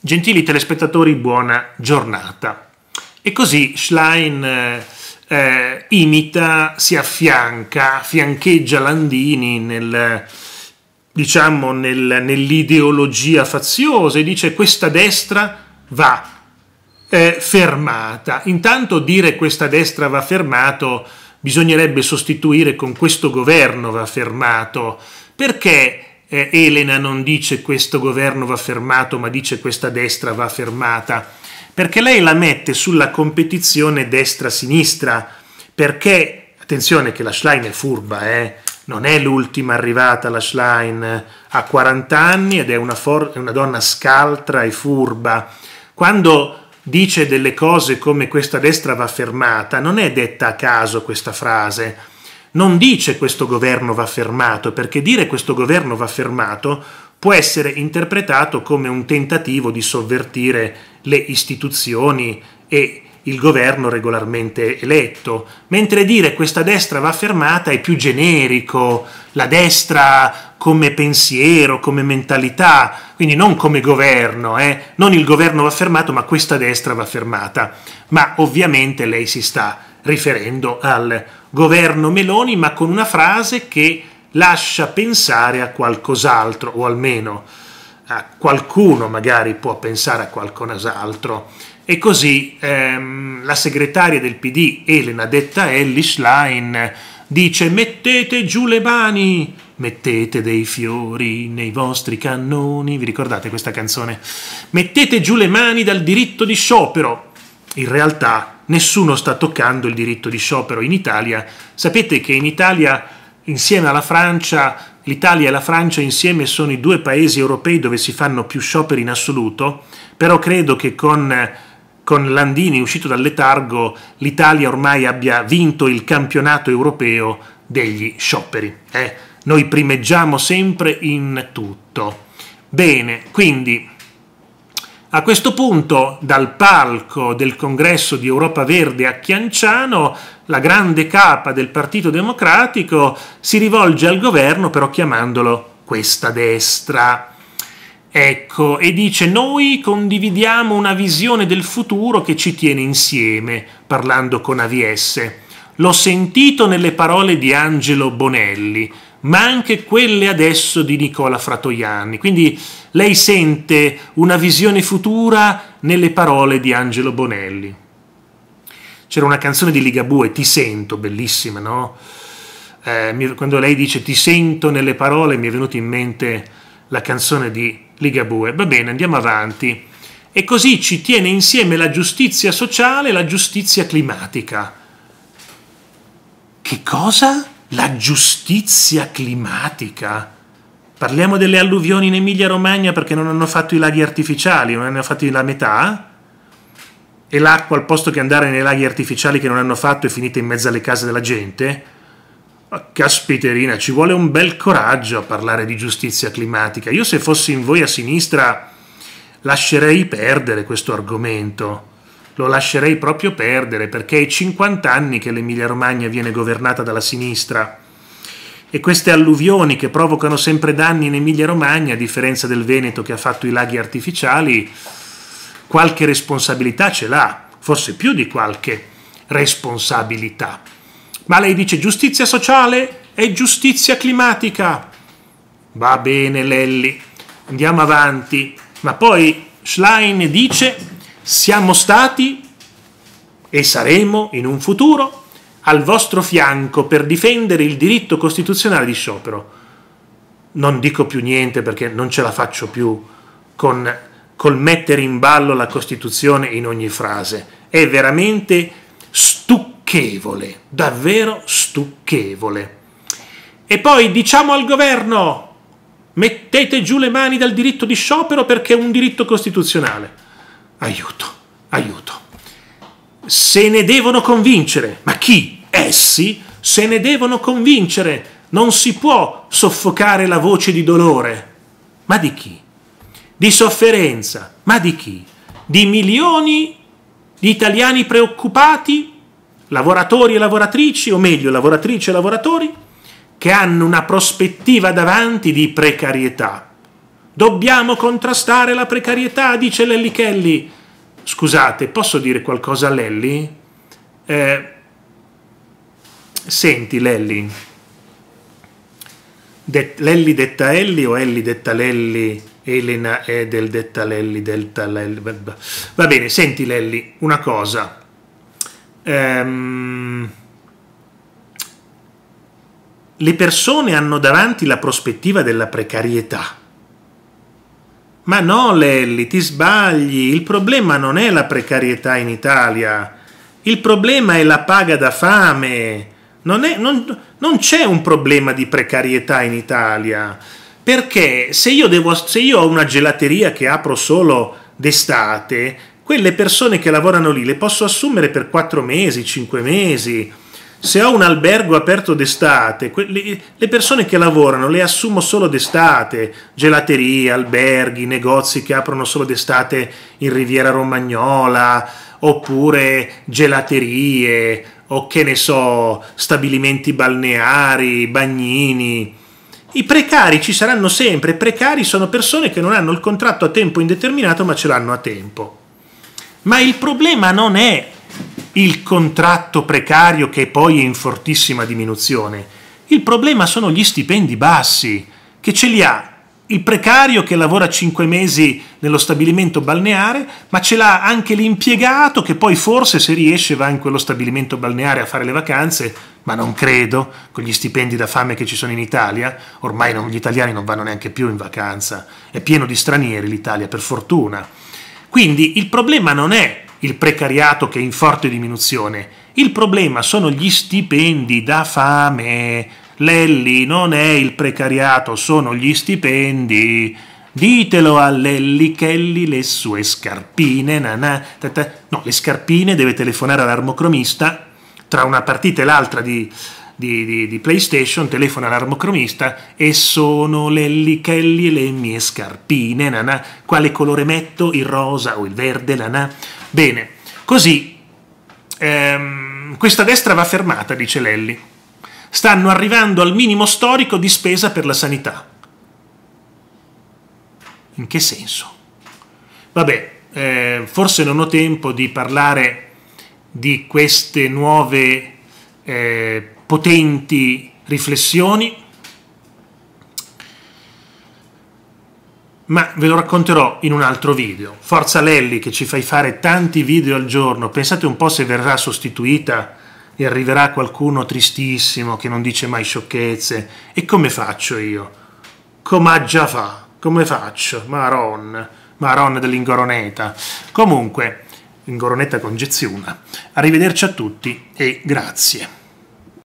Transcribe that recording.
Gentili telespettatori, buona giornata. E così Schlein eh, eh imita, si affianca, fiancheggia Landini nel, diciamo, nel, nell'ideologia faziosa e dice questa destra va eh, fermata. Intanto dire questa destra va fermato bisognerebbe sostituire con questo governo va fermato perché eh, Elena non dice questo governo va fermato, ma dice questa destra va fermata, perché lei la mette sulla competizione destra-sinistra, perché, attenzione che la Schlein è furba, eh? non è l'ultima arrivata la Schlein, ha 40 anni ed è una, è una donna scaltra e furba. Quando dice delle cose come questa destra va fermata, non è detta a caso questa frase, non dice questo governo va fermato, perché dire questo governo va fermato può essere interpretato come un tentativo di sovvertire le istituzioni e il governo regolarmente eletto, mentre dire questa destra va fermata è più generico, la destra come pensiero, come mentalità, quindi non come governo, eh? non il governo va fermato, ma questa destra va fermata. Ma ovviamente lei si sta riferendo al governo Meloni, ma con una frase che lascia pensare a qualcos'altro, o almeno a qualcuno magari può pensare a qualcos'altro. E così ehm, la segretaria del PD, Elena Detta Elli Schlein, dice mettete giù le mani, mettete dei fiori nei vostri cannoni. Vi ricordate questa canzone? Mettete giù le mani dal diritto di sciopero, in realtà nessuno sta toccando il diritto di sciopero in Italia. Sapete che in Italia, insieme alla Francia, l'Italia e la Francia insieme sono i due paesi europei dove si fanno più scioperi in assoluto, però credo che con, con Landini uscito dal letargo l'Italia ormai abbia vinto il campionato europeo degli scioperi. Eh? Noi primeggiamo sempre in tutto. Bene, quindi a questo punto, dal palco del congresso di Europa Verde a Chianciano, la grande capa del Partito Democratico si rivolge al governo, però chiamandolo questa destra. Ecco, e dice noi condividiamo una visione del futuro che ci tiene insieme, parlando con AVS. L'ho sentito nelle parole di Angelo Bonelli ma anche quelle adesso di Nicola Fratoianni. Quindi lei sente una visione futura nelle parole di Angelo Bonelli. C'era una canzone di Ligabue, Ti sento, bellissima, no? Eh, quando lei dice Ti sento nelle parole mi è venuta in mente la canzone di Ligabue. Va bene, andiamo avanti. E così ci tiene insieme la giustizia sociale e la giustizia climatica. Che cosa? la giustizia climatica. Parliamo delle alluvioni in Emilia-Romagna perché non hanno fatto i laghi artificiali, non hanno fatto la metà. E l'acqua, al posto che andare nei laghi artificiali che non hanno fatto, è finita in mezzo alle case della gente. Caspiterina, ci vuole un bel coraggio a parlare di giustizia climatica. Io se fossi in voi a sinistra lascerei perdere questo argomento lo lascerei proprio perdere perché è 50 anni che l'Emilia Romagna viene governata dalla sinistra e queste alluvioni che provocano sempre danni in Emilia Romagna, a differenza del Veneto che ha fatto i laghi artificiali, qualche responsabilità ce l'ha, forse più di qualche responsabilità. Ma lei dice giustizia sociale e giustizia climatica. Va bene Lelli, andiamo avanti. Ma poi Schlein dice siamo stati e saremo in un futuro al vostro fianco per difendere il diritto costituzionale di sciopero. Non dico più niente perché non ce la faccio più con, col mettere in ballo la Costituzione in ogni frase. È veramente stucchevole, davvero stucchevole. E poi diciamo al governo, mettete giù le mani dal diritto di sciopero perché è un diritto costituzionale. Aiuto, aiuto. Se ne devono convincere, ma chi? Essi se ne devono convincere. Non si può soffocare la voce di dolore. Ma di chi? Di sofferenza. Ma di chi? Di milioni di italiani preoccupati, lavoratori e lavoratrici, o meglio, lavoratrici e lavoratori, che hanno una prospettiva davanti di precarietà Dobbiamo contrastare la precarietà, dice Lelli Kelly. Scusate, posso dire qualcosa a Lelli? Eh, senti Lelli, De Lelli detta Elli o Elli detta Lelli? Elena è del detta Lelli delta Lelli. Va bene, senti Lelli, una cosa. Ehm, le persone hanno davanti la prospettiva della precarietà ma no, Lelli, ti sbagli. Il problema non è la precarietà in Italia. Il problema è la paga da fame. Non, è, non, non c'è un problema di precarietà in Italia. Perché se io, devo, se io ho una gelateria che apro solo d'estate, quelle persone che lavorano lì le posso assumere per 4 mesi, 5 mesi se ho un albergo aperto d'estate, le persone che lavorano le assumo solo d'estate, gelaterie, alberghi, negozi che aprono solo d'estate in Riviera Romagnola, oppure gelaterie, o che ne so, stabilimenti balneari, bagnini. I precari ci saranno sempre, precari sono persone che non hanno il contratto a tempo indeterminato ma ce l'hanno a tempo. Ma il problema non è il contratto precario che poi è in fortissima diminuzione. Il problema sono gli stipendi bassi, che ce li ha il precario che lavora 5 mesi nello stabilimento balneare, ma ce l'ha anche l'impiegato che poi forse se riesce va in quello stabilimento balneare a fare le vacanze, ma non credo, con gli stipendi da fame che ci sono in Italia, ormai non, gli italiani non vanno neanche più in vacanza, è pieno di stranieri l'Italia per fortuna. Quindi il problema non è il precariato che è in forte diminuzione. Il problema sono gli stipendi da fame. Lelli non è il precariato, sono gli stipendi. Ditelo a Lelli Kelly le sue scarpine. Na na, ta ta. No, le scarpine deve telefonare all'armocromista tra una partita e l'altra di, di, di, di, PlayStation, telefona all'armocromista e sono Lelli Kelly le mie scarpine, nanà, quale colore metto, il rosa o il verde, nanà, Bene, così ehm, questa destra va fermata, dice Lelli. Stanno arrivando al minimo storico di spesa per la sanità. In che senso? Vabbè, eh, forse non ho tempo di parlare di queste nuove eh, potenti riflessioni ma ve lo racconterò in un altro video. Forza Lelli che ci fai fare tanti video al giorno, pensate un po' se verrà sostituita e arriverà qualcuno tristissimo che non dice mai sciocchezze. E come faccio io? Come già fa? Come faccio? Maron, Maron dell'Ingoroneta. Comunque, Ingoroneta congeziona. Arrivederci a tutti e grazie.